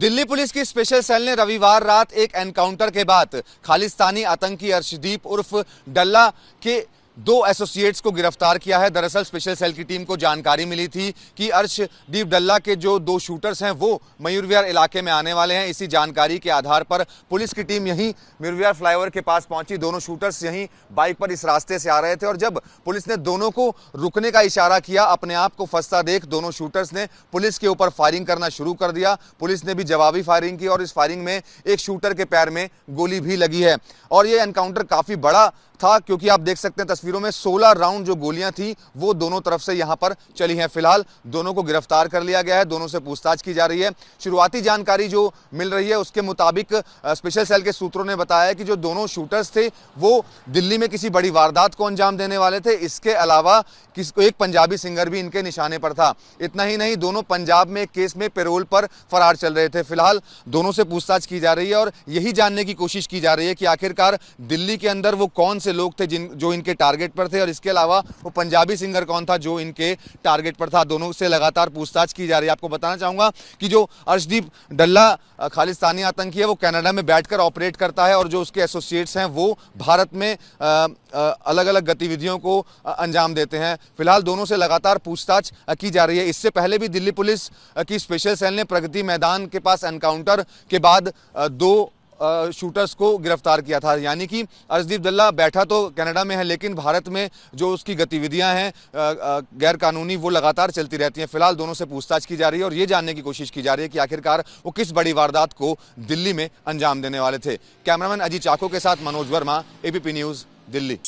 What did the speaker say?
Delhi police की special cell ने रविवार रात एक एनकाउंटर के बाद खालिस्तानी आतंकी अर्शदीप उर्फ डल्ला के दो एसोसिएट्स को गिरफ्तार किया है दरअसल स्पेशल सेल की टीम को जानकारी मिली थी कि अर्शदीप डल्ला के जो दो शूटर्स हैं वो मयूरविहार इलाके में आने वाले हैं इसी जानकारी के आधार पर पुलिस की टीम यहीं मयूरविहार फ्लाईओवर के पास पहुंची दोनों शूटर्स यहीं बाइक पर इस रास्ते से आ रहे थे और जब पुलिस ने दोनों को रुकने का इशारा किया अपने आप को फंसता देख दोनों शूटर्स ने पुलिस के ऊपर फायरिंग करना शुरू कर दिया पुलिस ने भी जवाबी फायरिंग की और इस फायरिंग में एक शूटर के पैर में गोली भी लगी है और ये एनकाउंटर काफ़ी बड़ा था क्योंकि आप देख सकते हैं तस्वीर तस्वीरों में 16 राउंड जो गोलियां थी वो दोनों तरफ से यहां पर चली हैं फिलहाल दोनों को गिरफ्तार कर लिया गया है दोनों से पूछताछ की जा रही है शुरुआती जानकारी जो मिल रही है उसके मुताबिक स्पेशल सेल के सूत्रों ने बताया कि जो दोनों शूटर्स थे वो दिल्ली में किसी बड़ी वारदात को अंजाम देने वाले थे इसके अलावा किस एक पंजाबी सिंगर भी इनके निशाने पर था इतना ही नहीं दोनों पंजाब में केस में पेरोल पर फरार चल रहे थे फिलहाल दोनों से पूछताछ की जा रही है और यही जानने की कोशिश की जा रही है कि आखिरकार दिल्ली के अंदर वो कौन से लोग थे जिन जो इनके टारगेट टारगेट पर थे और इसके अलावा वो पंजाबी सिंगर कौन था जो इनके टारगेट पर था दोनों से लगातार पूछताछ की जा रही है आपको बताना चाहूंगा कि जो अर्शदीप डल्ला खालिस्तानी आतंकी है वो कनाडा में बैठकर ऑपरेट करता है और जो उसके एसोसिएट्स हैं वो भारत में अलग अलग गतिविधियों को अंजाम देते हैं फिलहाल दोनों से लगातार पूछताछ की जा रही है इससे पहले भी दिल्ली पुलिस की स्पेशल सेल ने प्रगति मैदान के पास एनकाउंटर के बाद दो शूटर्स को गिरफ्तार किया था यानी कि अर्जदीप दल्ला बैठा तो कनाडा में है लेकिन भारत में जो उसकी गतिविधियां हैं गैर कानूनी वो लगातार चलती रहती हैं फिलहाल दोनों से पूछताछ की जा रही है और ये जानने की कोशिश की जा रही है कि आखिरकार वो किस बड़ी वारदात को दिल्ली में अंजाम देने वाले थे कैमरामैन अजीत चाको के साथ मनोज वर्मा एबीपी न्यूज़ दिल्ली